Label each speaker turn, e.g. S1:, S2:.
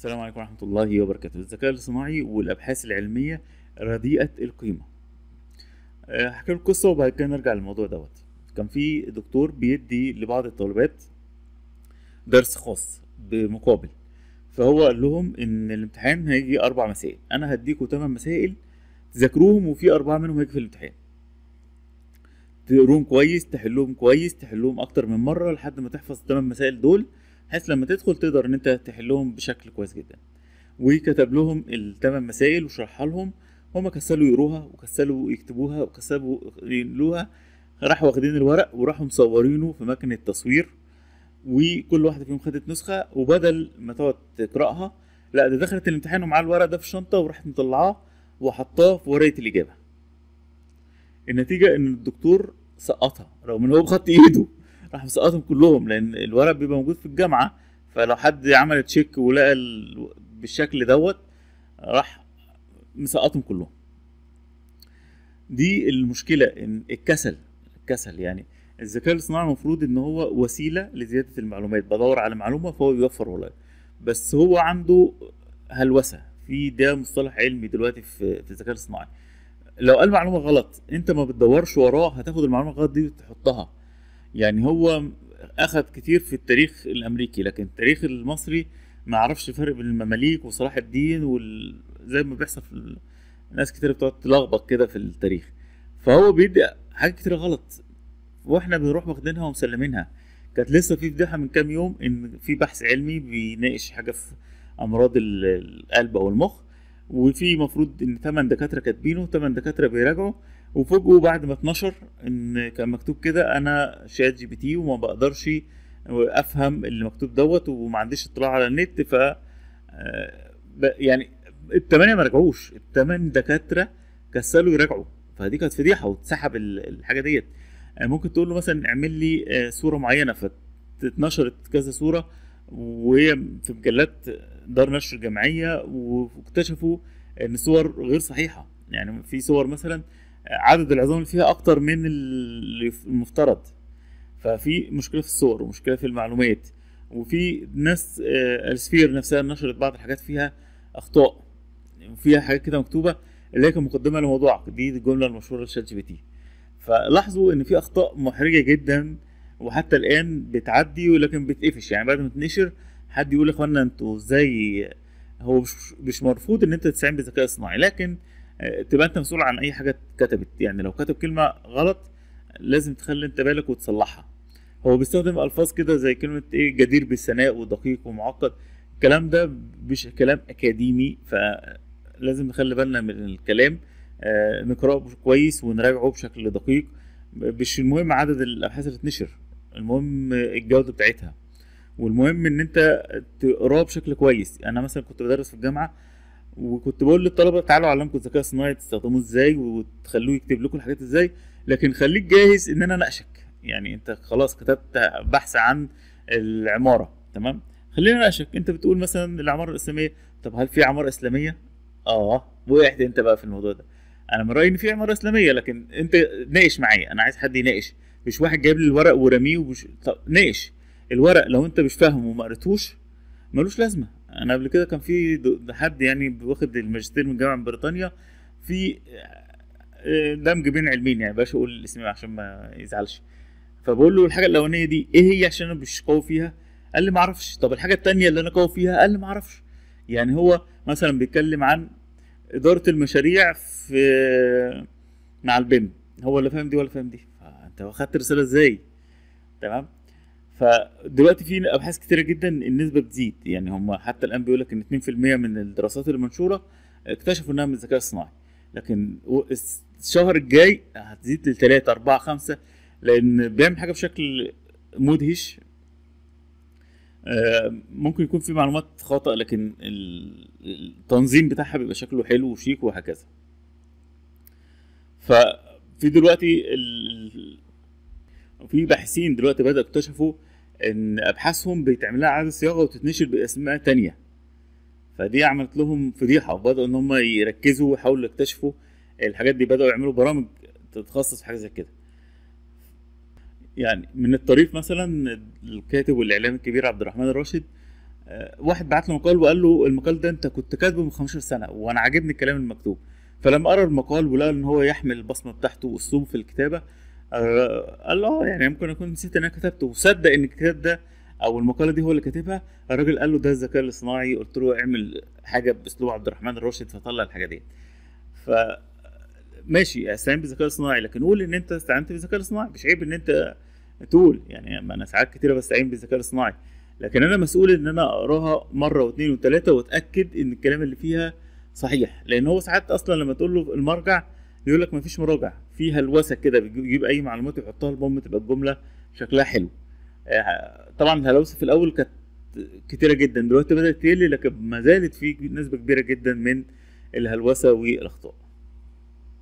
S1: السلام عليكم ورحمة الله وبركاته الذكاء الاصطناعي والأبحاث العلمية رديئة القيمة آه، هحكي لكم قصة وبعد كده نرجع للموضوع دوت كان في دكتور بيدي لبعض الطالبات درس خاص بمقابل فهو قال لهم ان الامتحان هيجي اربع مسائل انا هديكم تمن مسائل تذاكروهم وفي اربعه منهم هيجي في الامتحان تقروهم كويس تحلهم كويس تحلهم اكتر من مره لحد ما تحفظ التمن مسائل دول بحيث لما تدخل تقدر ان انت تحلهم بشكل كويس جدا وكتب لهم الثمان مسائل وشرحها لهم هما كسلوا يقروها وكسلوا يكتبوها وكسلوا ينقلوها راحوا واخدين الورق وراحوا مصورينه في مكنة تصوير وكل واحدة فيهم خدت نسخة وبدل ما تقعد تقرأها لا ده دخلت الامتحان ومعاه الورق ده في الشنطة وراحت مطلعاه وحطاه في ورقة الإجابة النتيجة إن الدكتور سقطها رغم إن هو بخط إيده راح مسقطهم كلهم لان الورق بيبقى موجود في الجامعه فلو حد عمل تشيك ولقى بالشكل دوت راح مسقطهم كلهم دي المشكله ان الكسل الكسل يعني الذكاء الاصطناعي المفروض ان هو وسيله لزياده المعلومات بدور على معلومه فهو بيوفر ورايا بس هو عنده هلوسه في ده مصطلح علمي دلوقتي في, في الذكاء الاصطناعي لو قال معلومه غلط انت ما بتدورش وراه هتاخد المعلومه غلط دي وتحطها يعني هو اخذ كتير في التاريخ الامريكي لكن التاريخ المصري ما عرفش الفرق بين المماليك وصلاح الدين وال... زي ما بيحصل في ناس كتير بتقعد تلخبط كده في التاريخ فهو بيدي حاجات كتير غلط واحنا بنروح واخدينها ومسلمينها كانت لسه في فضيحه من كام يوم ان في بحث علمي بيناقش حاجه في امراض القلب او المخ وفي مفروض ان 8 دكاتره كاتبينه 8 دكاتره بيراجعوا وفوجئوا بعد ما اتنشر ان كان مكتوب كده انا شات جي بي تي وما بقدرش افهم اللي مكتوب دوت وما عنديش اطلاع على النت ف آه، يعني الثمانيه ما رجعوش الثمان دكاتره كسلوا يراجعوا فدي كانت فضيحه واتسحب الحاجه ديت آه، ممكن تقول له مثلا اعمل لي آه، صوره معينه فاتنشرت كذا صوره وهي في مجلات دار نشر جمعيه واكتشفوا ان صور غير صحيحه يعني في صور مثلا عدد العظام اللي فيها اكتر من المفترض ففي مشكله في الصور ومشكله في المعلومات وفي ناس آه، السفير نفسها نشرت بعض الحاجات فيها اخطاء وفيها حاجات كده مكتوبه اللي هي مقدمه لموضوعك دي الجمله المشهوره لشات جي بي تي فلاحظوا ان في اخطاء محرجه جدا وحتى الان بتعدي ولكن بتقفش يعني بعد ما تنشر حد يقول يا اخوانا انتوا ازاي هو مش, مش مرفوض ان انت تستعين بالذكاء الصناعي لكن تبقى انت مسؤول عن اي حاجه اتكتبت يعني لو كتب كلمه غلط لازم تخلي انت بالك وتصلحها هو بيستخدم الفاظ كده زي كلمه ايه جدير بالثناء ودقيق ومعقد الكلام ده مش كلام اكاديمي فلازم نخلي بالنا من الكلام آه، نقراه كويس ونراجعه بشكل دقيق مش المهم عدد الابحاث اللي تنشر المهم الجوده بتاعتها والمهم ان انت تقراه بشكل كويس انا مثلا كنت بدرس في الجامعه وكنت بقول للطلبه تعالوا اعلمكم الذكاء الصناعي تستخدموه ازاي وتخلوه يكتب لكم الحاجات ازاي لكن خليك جاهز ان انا اناقشك يعني انت خلاص كتبت بحث عن العماره تمام خلينا اناقشك انت بتقول مثلا العماره الاسلاميه طب هل في عماره اسلاميه اه وقعت انت بقى في الموضوع ده انا من رايي ان في عماره اسلاميه لكن انت ناقش معايا انا عايز حد يناقش مش واحد جايب لي الورق ورميه ومش طب ناقش الورق لو انت مش فاهمه وما قريتهوش ملوش لازمه انا قبل كده كان في حد يعني واخد الماجستير من جامعه بريطانيا في آه، دمج بين علمين يعني باش اقول الاسم عشان ما يزعلش فبقول له الحاجه الاولانيه دي ايه هي عشان انا مش قوي فيها قال لي ما اعرفش طب الحاجه الثانيه اللي انا قوي فيها قال لي ما اعرفش يعني هو مثلا بيتكلم عن اداره المشاريع في مع البيم هو اللي فاهم دي ولا فاهم دي فانت واخدت رساله ازاي تمام فدلوقتي في ابحاث كتيره جدا النسبه بتزيد يعني هم حتى الان بيقول لك ان 2% من الدراسات المنشوره اكتشفوا انها من الذكاء الصناعي لكن الشهر الجاي هتزيد لثلاثة أربعة خمسة لأن بيعمل حاجة بشكل مدهش آه، ممكن يكون في معلومات خطأ لكن التنظيم بتاعها بيبقى شكله حلو وشيك وهكذا ففي دلوقتي ال... في باحثين دلوقتي بدأوا اكتشفوا ان ابحاثهم بيتعمل لها اعاده صياغه وتتنشر باسماء تانية فدي عملت لهم فضيحه وبداوا ان هم يركزوا ويحاولوا يكتشفوا الحاجات دي بداوا يعملوا برامج تتخصص في حاجه زي كده يعني من الطريف مثلا الكاتب والاعلامي الكبير عبد الرحمن الراشد آه، واحد بعت له مقال وقال له المقال ده انت كنت كاتبه من 15 سنه وانا عاجبني الكلام المكتوب فلما قرا المقال ولقى ان هو يحمل البصمه بتاعته واسلوبه في الكتابه آه الله يعني ممكن اكون نسيت ان انا كتبته وصدق ان الكتاب ده او المقاله دي هو اللي كاتبها الراجل قال له ده الذكاء الاصطناعي قلت له اعمل حاجه باسلوب عبد الرحمن الراشد فطلع الحاجه دي ف ماشي استعين بالذكاء الاصطناعي لكن قول ان انت استعنت بالذكاء الاصطناعي مش عيب ان انت تقول يعني انا ساعات كتيره بستعين بالذكاء الاصطناعي لكن انا مسؤول ان انا اقراها مره واثنين وثلاثه واتاكد ان الكلام اللي فيها صحيح لان هو ساعات اصلا لما تقول له المرجع يقول لك مفيش مراجع في هلوسه كده بيجيب اي معلومات يحطها البوم تبقى الجمله شكلها حلو آه، طبعا الهلوسه في الاول كانت كتيره جدا دلوقتي بدات تقل لكن ما زالت في نسبه كبيره جدا من الهلوسه والاخطاء